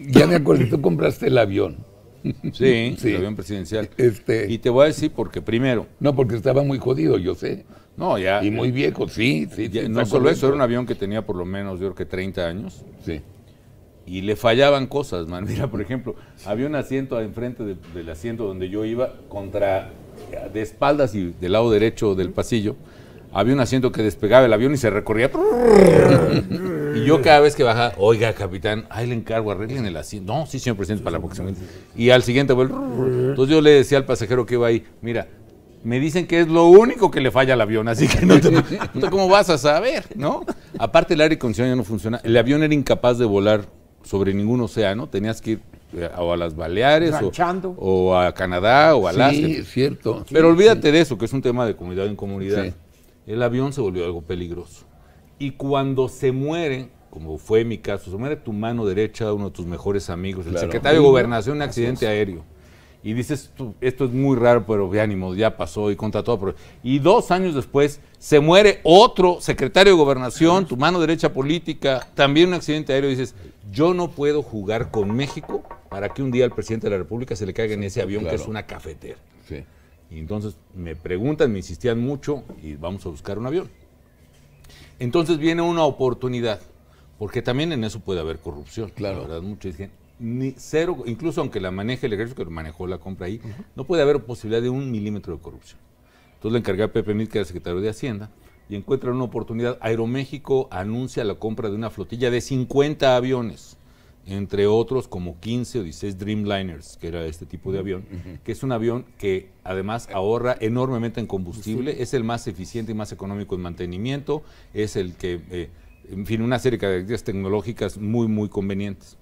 Ya me acuerdo, tú compraste el avión. Sí, el avión presidencial. Este, y te voy a decir porque primero. No, porque estaba muy jodido, yo sé. No, ya. Y muy eh, viejo, sí, sí. no solo eso, era un avión que tenía por lo menos, yo creo que 30 años. Sí. Y le fallaban cosas, man. Mira, por ejemplo, había un asiento enfrente del asiento donde yo iba, contra, de espaldas y del lado derecho del pasillo, había un asiento que despegaba el avión y se recorría. Yo cada vez que baja, oiga, capitán, ahí le encargo, arreglen el asiento. No, sí, señor presidente, para la próxima. Y al siguiente vuelvo. Pues, entonces yo le decía al pasajero que iba ahí, mira, me dicen que es lo único que le falla al avión, así que no te, cómo vas a saber, ¿no? Aparte el aire condición ya no funciona. El avión era incapaz de volar sobre ningún océano, tenías que ir eh, o a las Baleares o, a Canadá o a Alaska. Sí, cierto. Pero olvídate de eso, que es un tema de comunidad en comunidad. El avión se volvió algo peligroso. Y cuando se mueren como fue mi caso, se muere tu mano derecha, uno de tus mejores amigos, el secretario de Gobernación, un accidente aéreo. Y dices, esto es muy raro, pero ya ánimo, ya pasó y contra todo. Y dos años después se muere otro secretario de gobernación, tu mano derecha política, también un accidente aéreo. dices, yo no puedo jugar con México para que un día al presidente de la República se le caiga en ese avión que es una cafetera. Y entonces me preguntan, me insistían mucho y vamos a buscar un avión. Entonces viene una oportunidad porque también en eso puede haber corrupción. Claro. La verdad, dicen, ni cero, incluso aunque la maneje el ejército que manejó la compra ahí, no puede haber posibilidad de un milímetro de corrupción. Entonces le encargué a Pepe Mit, que era secretario de Hacienda, y encuentra una oportunidad. Aeroméxico anuncia la compra de una flotilla de 50 aviones, entre otros como 15 o 16 Dreamliners, que era este tipo de avión, que es un avión que además ahorra enormemente en combustible, es el más eficiente y más económico en mantenimiento, es el que... Eh, en fin, una serie de características tecnológicas muy, muy convenientes.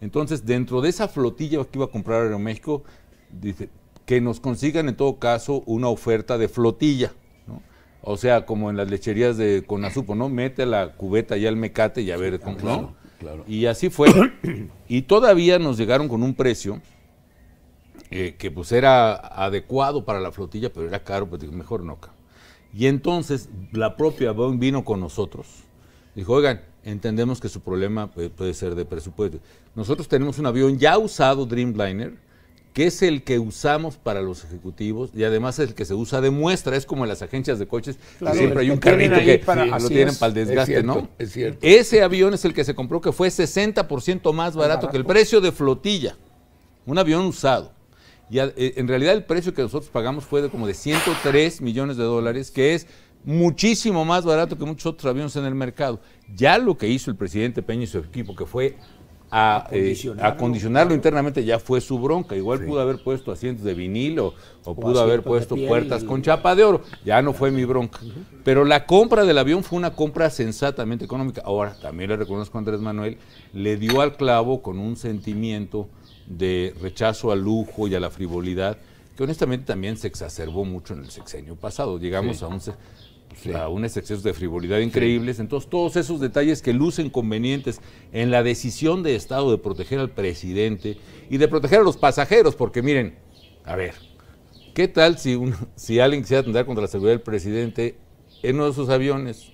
Entonces, dentro de esa flotilla que iba a comprar Aeroméxico, dice, que nos consigan en todo caso una oferta de flotilla. ¿no? O sea, como en las lecherías de Conazupo, ¿no? Mete la cubeta y al mecate y a ver cómo. Claro, Y así fue. y todavía nos llegaron con un precio eh, que pues era adecuado para la flotilla, pero era caro, pues mejor no. Y entonces la propia Boeing vino con nosotros Dijo, oigan, entendemos que su problema puede, ser de presupuesto. Nosotros tenemos un avión ya usado, Dreamliner, que es el que usamos para los ejecutivos y además es el que se usa de muestra, es como en las agencias de coches, siempre hay un carrito que para, lo tienen para el desgaste, ¿no? Es cierto. Ese avión es el que se compró que fue 60% más barato, que el precio de flotilla, un avión usado. Y eh, en realidad el precio que nosotros pagamos fue de como de 103 millones de dólares, que es muchísimo más barato que muchos otros aviones en el mercado. Ya lo que hizo el presidente Peña y su equipo, que fue a, acondicionarlo, eh, internamente, ya fue su bronca. Igual pudo haber puesto asientos de vinilo o, pudo haber puesto puertas con chapa de oro. Ya no fue mi bronca. Pero la compra del avión fue una compra sensatamente económica. Ahora, también le reconozco a Andrés Manuel, le dio al clavo con un sentimiento de rechazo al lujo y a la frivolidad que honestamente también se exacerbó mucho en el sexenio pasado. Llegamos a un a un exceso de frivolidad increíbles. Entonces, todos esos detalles que lucen convenientes en la decisión de Estado de proteger al presidente y de proteger a los pasajeros, porque miren, a ver, ¿qué tal si, un, si alguien quisiera atender contra la seguridad del presidente en uno de sus aviones?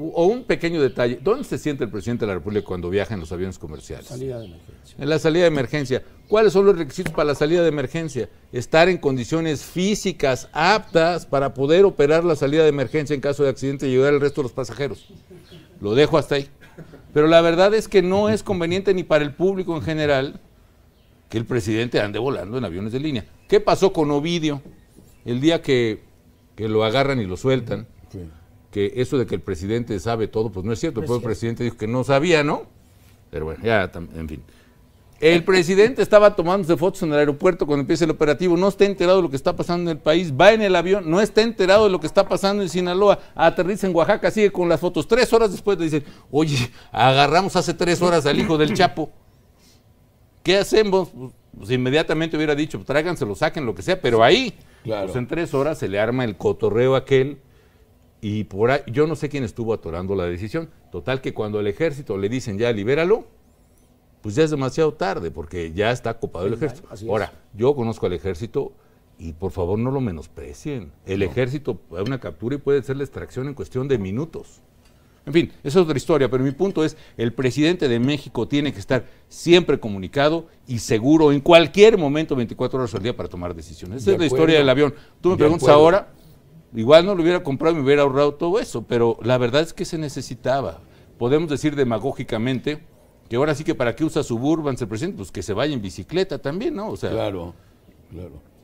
O un pequeño detalle, ¿dónde se siente el presidente de la República cuando viaja en los aviones comerciales? Salida de emergencia. En la salida de emergencia. ¿Cuáles son los requisitos para la salida de emergencia? Estar en condiciones físicas aptas para poder operar la salida de emergencia en caso de accidente y ayudar al resto de los pasajeros. Lo dejo hasta ahí. Pero la verdad es que no es conveniente ni para el público en general que el presidente ande volando en aviones de línea. ¿Qué pasó con Ovidio el día que, lo agarran y lo sueltan? que eso de que el presidente sabe todo, pues no es cierto, el presidente dijo que no sabía, ¿no? Pero bueno, ya, en fin. El eh, presidente estaba tomándose fotos en el aeropuerto cuando empieza el operativo, no está enterado de lo que está pasando en el país, va en el avión, no está enterado de lo que está pasando en Sinaloa, aterriza en Oaxaca, sigue con las fotos. Tres horas después le dicen, oye, agarramos hace tres horas al hijo del Chapo. ¿Qué hacemos? Pues, pues inmediatamente hubiera dicho, lo saquen lo que sea, pero ahí, pues en tres horas se le arma el cotorreo aquel y por ahí, yo no sé quién estuvo atorando la decisión. Total que cuando al ejército le dicen ya libéralo, pues ya es demasiado tarde, porque ya está copado el ejército. Ahora, yo conozco al ejército y por favor no lo menosprecien. El ejército da una captura y puede ser la extracción en cuestión de minutos. En fin, esa es otra historia, pero mi punto es, el presidente de México tiene que estar siempre comunicado y seguro en cualquier momento, 24 horas al día, para tomar decisiones. Esa es la historia del avión. Tú me preguntas ahora, Igual no lo hubiera comprado y me hubiera ahorrado todo eso, pero la verdad es que se necesitaba. Podemos decir demagógicamente que ahora sí que para qué usa Suburban se presidente, pues que se vaya en bicicleta también, ¿no? O sea, claro, claro.